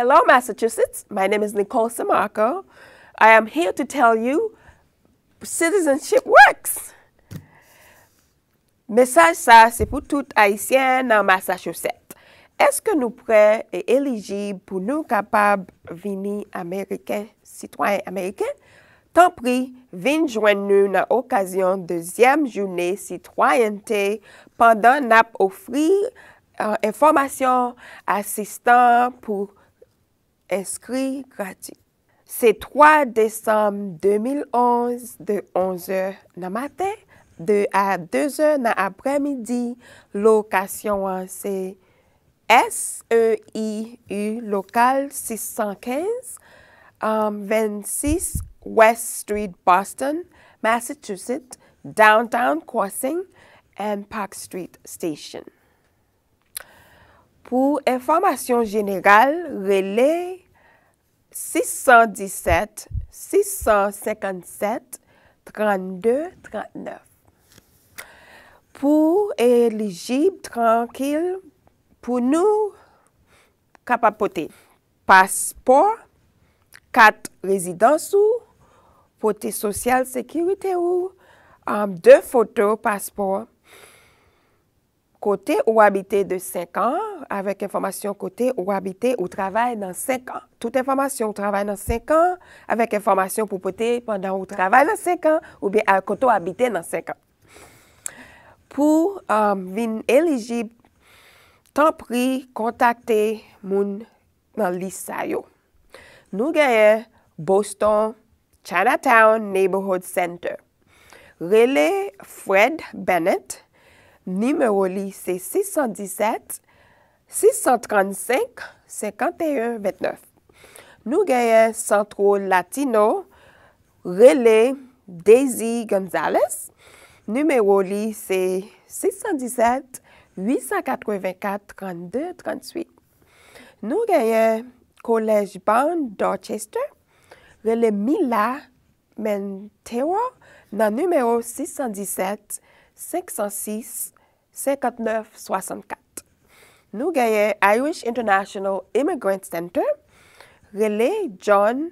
Hello Massachusetts, my name is Nicole Simarco. I am here to tell you, citizenship works! Mesaj sa, se pou tout Haitien nan Massachusetts. Eske nou pre et eligib pou nou kapab vini Ameriken, sitwayen Ameriken? Tan pri, vin jwen nou nan okasyon dezyem jounen sitwayen te pandan nap ofri euh, informasyon asistan pou... Eskri gratis. Se 3 Desem 2011, de 11h na mate, de a 2h na apremidi, lokasyon se SEIU lokal 615, 26 West Street, Boston, Massachusetts, Downtown Crossing, and Park Street Station. Pou informasyon genegal, vele 617-657-3239. Pou elijib, tranqil, pou nou kapapote. Paspor, kat rezidans ou, poti sosyal sekirite ou, am de foto paspor. kote ou abite de 5 an, avek informasyon kote ou abite ou travay nan 5 an. Tout informasyon ou travay nan 5 an, avek informasyon pou pote pandan ou travay nan 5 an, ou bi koto abite nan 5 an. Po vin eliji, tanpri kontakte moun nan lisay yo. Nou genye, Boston Chinatown Neighborhood Center. Rele Fred Bennett, Numero li se 617 635 51 29. Nou genye Santro Latino rele Daisy Gonzales. Numero li se 617 884 32 38. Nou genye Kolej Ban Dorchester rele Mila Mentero nan numero 617 506 38. 59, 64. Nou genye Irish International Immigrant Center, rele John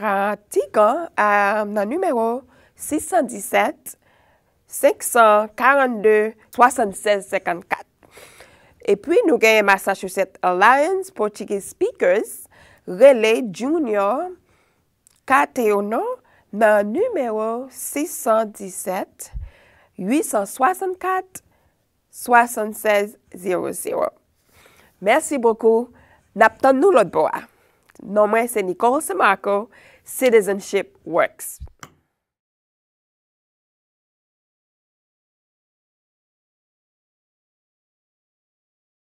Rantigan, um, nan numero 617, 642, 76, 54. E pwi nou genye Massachusetts Alliance Portuguese Speakers, rele Junior Cateono, nan numero 617, 864, 76 00. Mersi boku, nap ton nou lot bo a. Nomwe se Nicole Samarko, Citizenship Works.